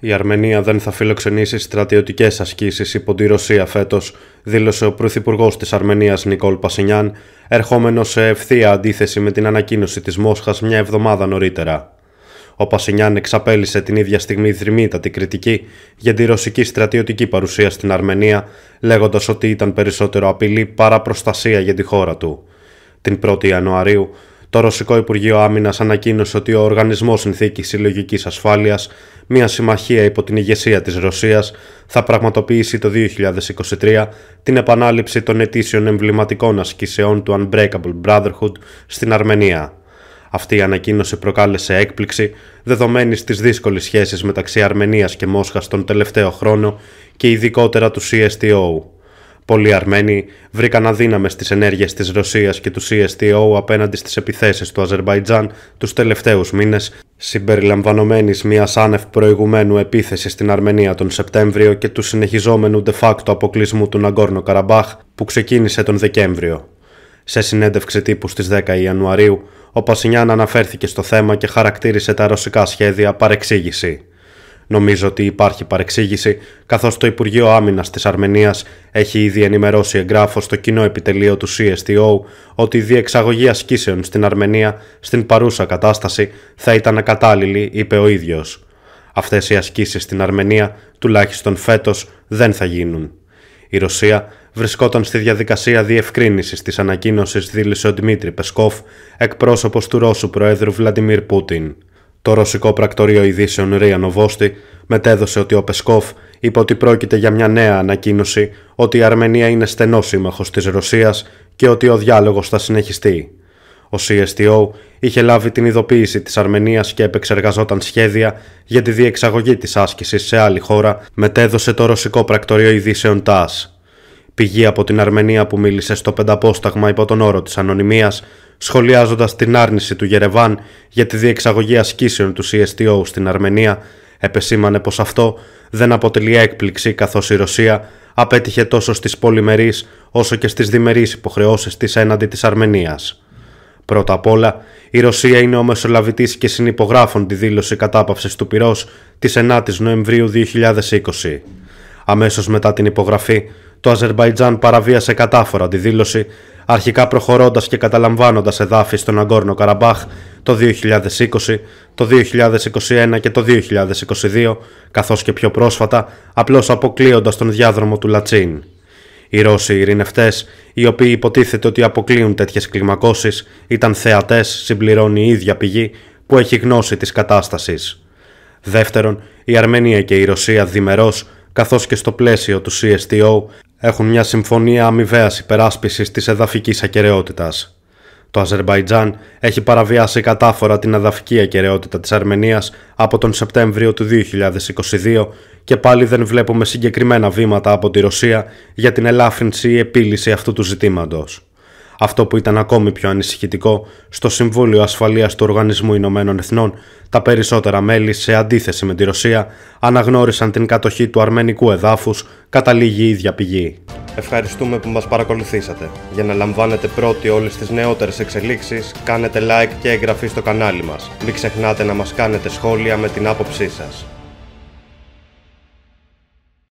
Η Αρμενία δεν θα φιλοξενήσει στρατιωτικές ασκήσεις υπό τη Ρωσία φέτος, δήλωσε ο Πρωθυπουργός της Αρμενίας Νικόλ Πασινιάν, ερχόμενος σε ευθεία αντίθεση με την ανακοίνωση της Μόσχας μια εβδομάδα νωρίτερα. Ο Πασινιάν εξαπέλυσε την ίδια στιγμή δρυμύτατη κριτική για τη ρωσική στρατιωτική παρουσία στην Αρμενία, λέγοντας ότι ήταν περισσότερο απειλή παρά προστασία για τη χώρα του. Την 1η Ιανουαρίου, το Ρωσικό Υπουργείο Άμυνας ανακοίνωσε ότι ο Οργανισμός Συνθήκης Συλλογικής Ασφάλειας, μια συμμαχία υπό την ηγεσία της Ρωσίας, θα πραγματοποιήσει το 2023 την επανάληψη των ετήσιων εμβληματικών ασκήσεών του Unbreakable Brotherhood στην Αρμενία. Αυτή η ανακοίνωση προκάλεσε έκπληξη, δεδομένης της δύσκολης σχέσης μεταξύ Αρμενίας και Μόσχας τον τελευταίο χρόνο και ειδικότερα του CSTO. Πολλοί Αρμένοι βρήκαν αδύναμες τις ενέργειες της Ρωσίας και του CSTO απέναντι στις επιθέσεις του Αζερβαϊτζάν τους τελευταίους μήνες, συμπεριλαμβανομένης μιας άνευ προηγουμένου επίθεσης στην Αρμενία τον Σεπτέμβριο και του συνεχιζόμενου de facto αποκλεισμού του Ναγκόρνο Καραμπάχ που ξεκίνησε τον Δεκέμβριο. Σε συνέντευξη τύπου στις 10 Ιανουαρίου, ο Πασινιάν αναφέρθηκε στο θέμα και χαρακτήρισε τα ρωσικά σχέδια παρεξήγηση. Νομίζω ότι υπάρχει παρεξήγηση, καθώς το Υπουργείο Άμυνας της Αρμενίας έχει ήδη ενημερώσει εγγράφος στο κοινό επιτελείο του CSTO ότι η διεξαγωγή ασκήσεων στην Αρμενία στην παρούσα κατάσταση θα ήταν ακατάλληλη, είπε ο ίδιος. Αυτές οι ασκήσεις στην Αρμενία, τουλάχιστον φέτος, δεν θα γίνουν. Η Ρωσία βρισκόταν στη διαδικασία διευκρίνησης της ανακοίνωσης, δήλωσε ο Δημήτρη Πεσκόφ, εκπρόσωπος του Ρώσου Προέδρου Βλαντιμίρ Πούτιν. Το ρωσικό πρακτορείο ειδήσεων Ρία Νοβόστη μετέδωσε ότι ο Πεσκόφ είπε ότι πρόκειται για μια νέα ανακοίνωση ότι η Αρμενία είναι στενός σύμμαχος της Ρωσίας και ότι ο διάλογος θα συνεχιστεί. Ο CSTO είχε λάβει την ειδοποίηση της Αρμενίας και επεξεργαζόταν σχέδια για τη διεξαγωγή της άσκησης σε άλλη χώρα, μετέδωσε το ρωσικό πρακτορείο ειδήσεων ΤΑΣ πηγή από την Αρμενία που μίλησε στο Πενταπόσταγμα υπό τον όρο της ανωνυμίας, σχολιάζοντας την άρνηση του Γερεβάν για τη διεξαγωγή ασκήσεων του CSTO στην Αρμενία, επεσήμανε πως αυτό δεν αποτελεί έκπληξη καθώς η Ρωσία απέτυχε τόσο στις πολυμερείς όσο και στις διμερείς υποχρεώσεις της έναντι της Αρμενίας. Πρώτα απ' όλα, η Ρωσία είναι ο μεσολαβητής και συνυπογράφων τη δήλωση κατάπαυσης του πυρός της 9 η Νοεμβρίου 2020. Αμέσως μετά την υπογραφή, το Αζερβαϊτζάν παραβίασε κατάφορα τη δήλωση, αρχικά προχωρώντας και καταλαμβάνοντας εδάφη στον Αγκόρνο Καραμπάχ το 2020, το 2021 και το 2022, καθώς και πιο πρόσφατα απλώς αποκλείοντας τον διάδρομο του Λατσίν. Οι Ρώσοι ειρηνευτές, οι οποίοι υποτίθεται ότι αποκλείουν τέτοιες κλιμακώσεις, ήταν θεατές, συμπληρώνει η ίδια πηγή που έχει γνώση της κατάστασης. Δεύτερον, η Αρμενία και η Ρωσία διμερό, καθώς και στο πλαίσιο του CSTO, έχουν μια συμφωνία αμοιβαίας υπεράσπισης της εδαφικής ακαιρεότητας. Το Αζερβαϊτζάν έχει παραβιάσει κατάφορα την εδαφική ακαιρεότητα της Αρμενίας από τον Σεπτέμβριο του 2022 και πάλι δεν βλέπουμε συγκεκριμένα βήματα από τη Ρωσία για την ελάφρυνση ή επίλυση αυτού του ζητήματος. Αυτό που ήταν ακόμη πιο ανησυχητικό, στο Συμβούλιο Ασφαλείας του Οργανισμού Ηνωμένων Εθνών, τα περισσότερα μέλη, σε αντίθεση με τη Ρωσία, αναγνώρισαν την κατοχή του αρμενικού εδάφους κατά λίγη ίδια πηγή. Ευχαριστούμε που μας παρακολουθήσατε. Για να λαμβάνετε πρώτοι όλες τις νεότερες εξελίξεις, κάνετε like και εγγραφή στο κανάλι μας. Μην ξεχνάτε να μας κάνετε σχόλια με την άποψή σας.